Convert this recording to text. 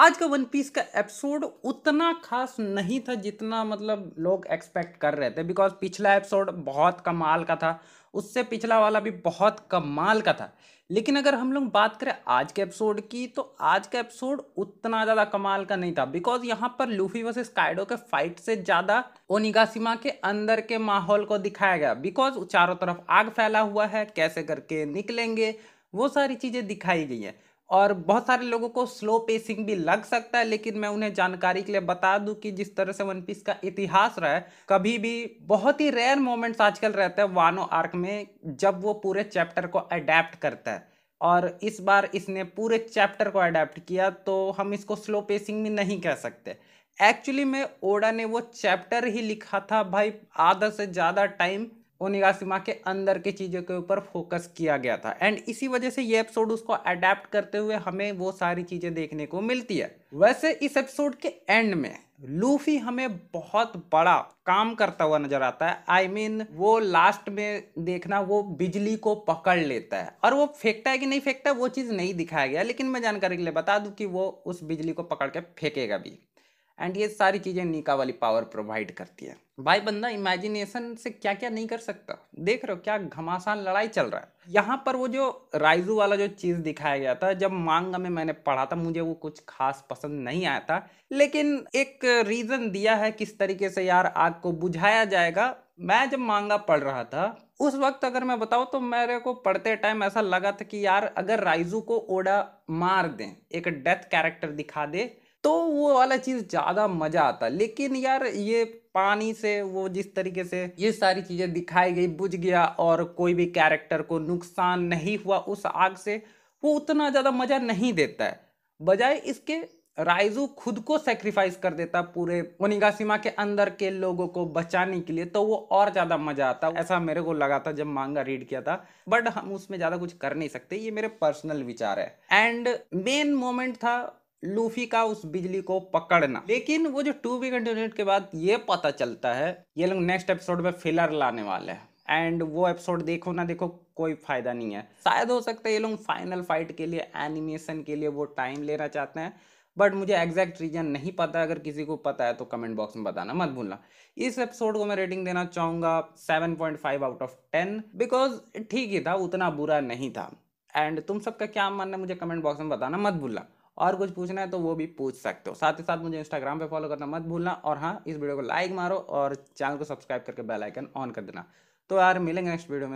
आज का one piece का एपिसोड उतना खास नहीं था जितना मतलब लोग एक्सपेक्ट कर रहे थे बिकॉज पिछला एपिसोड बहुत कमाल का था उससे पिछला वाला भी बहुत कमाल का था लेकिन अगर हम लोग बात करें आज के एपिसोड की तो आज का एपिसोड उतना ज़्यादा कमाल का नहीं था बिकॉज यहाँ पर लूफी वर्सेस काइडो के फाइट से ज़्यादा ओनिगासिमा के अंदर के माहौल को दिखाया गया बिकॉज चारों तरफ आग फैला हुआ है कैसे करके निकलेंगे वो सारी चीज़ें दिखाई गई हैं और बहुत सारे लोगों को स्लो पेसिंग भी लग सकता है लेकिन मैं उन्हें जानकारी के लिए बता दूं कि जिस तरह से वन पीस का इतिहास रहा है कभी भी बहुत ही रेयर मोमेंट्स आजकल रहते हैं वानो आर्क में जब वो पूरे चैप्टर को अडेप्ट करता है और इस बार इसने पूरे चैप्टर को अडेप्ट किया तो हम इसको स्लो पेसिंग भी नहीं कह सकते एक्चुअली में ओडा ने वो चैप्टर ही लिखा था भाई आधा से ज़्यादा टाइम निगाह सीमा के अंदर की चीज़ों के ऊपर फोकस किया गया था एंड इसी वजह से ये एपिसोड उसको अडेप्ट करते हुए हमें वो सारी चीज़ें देखने को मिलती है वैसे इस एपिसोड के एंड में लूफी हमें बहुत बड़ा काम करता हुआ नजर आता है आई I मीन mean, वो लास्ट में देखना वो बिजली को पकड़ लेता है और वो फेंकता है कि नहीं फेंकता वो चीज़ नहीं दिखाया गया लेकिन मैं जानकारी के लिए बता दूं कि वो उस बिजली को पकड़ के फेंकेगा भी एंड ये सारी चीज़ें निका वाली पावर प्रोवाइड करती है भाई बंदा इमेजिनेशन से क्या क्या नहीं कर सकता देख रहे हो क्या घमासान लड़ाई चल रहा है यहाँ पर वो जो राइजू वाला जो चीज़ दिखाया गया था जब मांगा में मैंने पढ़ा था मुझे वो कुछ खास पसंद नहीं आया था लेकिन एक रीज़न दिया है किस तरीके से यार आग को बुझाया जाएगा मैं जब मांगा पढ़ रहा था उस वक्त अगर मैं बताऊँ तो मेरे को पढ़ते टाइम ऐसा लगा था कि यार अगर राइजू को ओडा मार दें एक डेथ कैरेक्टर दिखा दे तो वो वाला चीज़ ज़्यादा मज़ा आता लेकिन यार ये पानी से वो जिस तरीके से ये सारी चीज़ें दिखाई गई बुझ गया और कोई भी कैरेक्टर को नुकसान नहीं हुआ उस आग से वो उतना ज़्यादा मज़ा नहीं देता है बजाय इसके राइजू खुद को सेक्रीफाइस कर देता पूरे ओनिगा के अंदर के लोगों को बचाने के लिए तो वो और ज़्यादा मज़ा आता ऐसा मेरे को लगा था जब मांगा रीड किया था बट हम उसमें ज़्यादा कुछ कर नहीं सकते ये मेरे पर्सनल विचार है एंड मेन मोमेंट था लूफी का उस बिजली को पकड़ना लेकिन वो जो टू बी कंटिन्यूट के बाद ये पता चलता है ये लोग नेक्स्ट एपिसोड में फिलर लाने वाले हैं एंड वो एपिसोड देखो ना देखो कोई फायदा नहीं है शायद हो सकता है ये लोग फाइनल फाइट के लिए एनिमेशन के लिए वो टाइम लेना चाहते हैं बट मुझे एग्जैक्ट रीजन नहीं पता अगर किसी को पता है तो कमेंट बॉक्स में बताना मत भूलना इस एपिसोड को मैं रेटिंग देना चाहूंगा seven point five out of ten because ठीक ही था उतना बुरा नहीं था एंड तुम सबका क्या मानना है मुझे कमेंट बॉक्स में बताना मत भूलना और कुछ पूछना है तो वो भी पूछ सकते हो साथ ही साथ मुझे इंस्टाग्राम पे फॉलो करना मत भूलना और हाँ इस वीडियो को लाइक मारो और चैनल को सब्सक्राइब करके बेल आइकन ऑन कर देना तो यार मिलेंगे नेक्स्ट वीडियो में